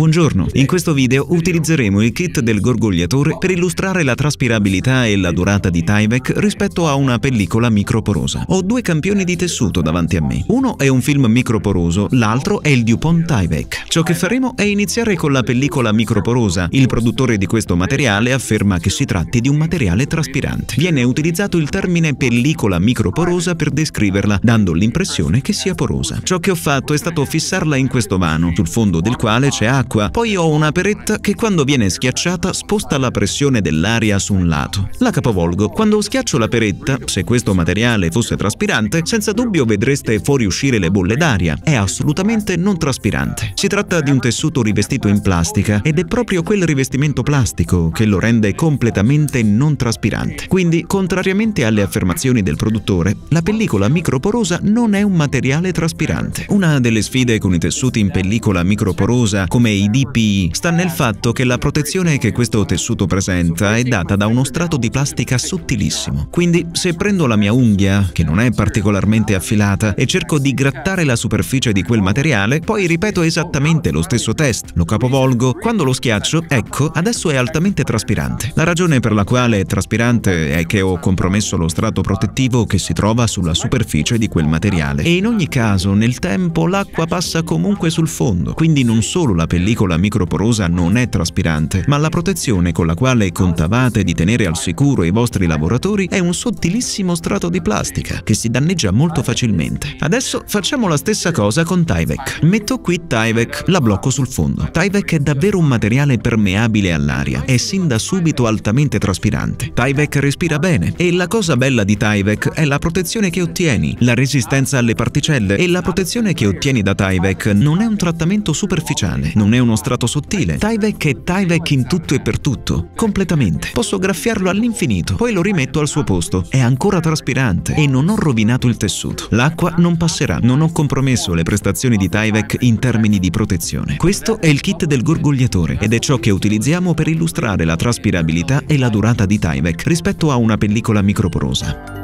Buongiorno, in questo video utilizzeremo il kit del gorgogliatore per illustrare la traspirabilità e la durata di Tyvek rispetto a una pellicola microporosa. Ho due campioni di tessuto davanti a me. Uno è un film microporoso, l'altro è il Dupont Tyvek. Ciò che faremo è iniziare con la pellicola microporosa. Il produttore di questo materiale afferma che si tratti di un materiale traspirante. Viene utilizzato il termine pellicola microporosa per descriverla, dando l'impressione che sia porosa. Ciò che ho fatto è stato fissarla in questo vano, sul fondo del quale c'è acqua acqua, poi ho una peretta che quando viene schiacciata sposta la pressione dell'aria su un lato. La capovolgo. Quando schiaccio la peretta, se questo materiale fosse traspirante, senza dubbio vedreste fuoriuscire le bolle d'aria. È assolutamente non traspirante. Si tratta di un tessuto rivestito in plastica ed è proprio quel rivestimento plastico che lo rende completamente non traspirante. Quindi, contrariamente alle affermazioni del produttore, la pellicola microporosa non è un materiale traspirante. Una delle sfide con i tessuti in pellicola microporosa come i dei DPI sta nel fatto che la protezione che questo tessuto presenta è data da uno strato di plastica sottilissimo. Quindi se prendo la mia unghia, che non è particolarmente affilata, e cerco di grattare la superficie di quel materiale, poi ripeto esattamente lo stesso test, lo capovolgo, quando lo schiaccio, ecco, adesso è altamente traspirante. La ragione per la quale è traspirante è che ho compromesso lo strato protettivo che si trova sulla superficie di quel materiale. E in ogni caso, nel tempo, l'acqua passa comunque sul fondo, quindi non solo la pelle pellicola microporosa non è traspirante, ma la protezione con la quale contavate di tenere al sicuro i vostri lavoratori è un sottilissimo strato di plastica che si danneggia molto facilmente. Adesso facciamo la stessa cosa con Tyvek. Metto qui Tyvek, la blocco sul fondo. Tyvek è davvero un materiale permeabile all'aria è sin da subito altamente traspirante. Tyvek respira bene e la cosa bella di Tyvek è la protezione che ottieni, la resistenza alle particelle e la protezione che ottieni da Tyvek non è un trattamento superficiale, non non è uno strato sottile. Tyvek è Tyvek in tutto e per tutto, completamente. Posso graffiarlo all'infinito, poi lo rimetto al suo posto. È ancora traspirante e non ho rovinato il tessuto. L'acqua non passerà, non ho compromesso le prestazioni di Tyvek in termini di protezione. Questo è il kit del gorgogliatore ed è ciò che utilizziamo per illustrare la traspirabilità e la durata di Tyvek rispetto a una pellicola microporosa.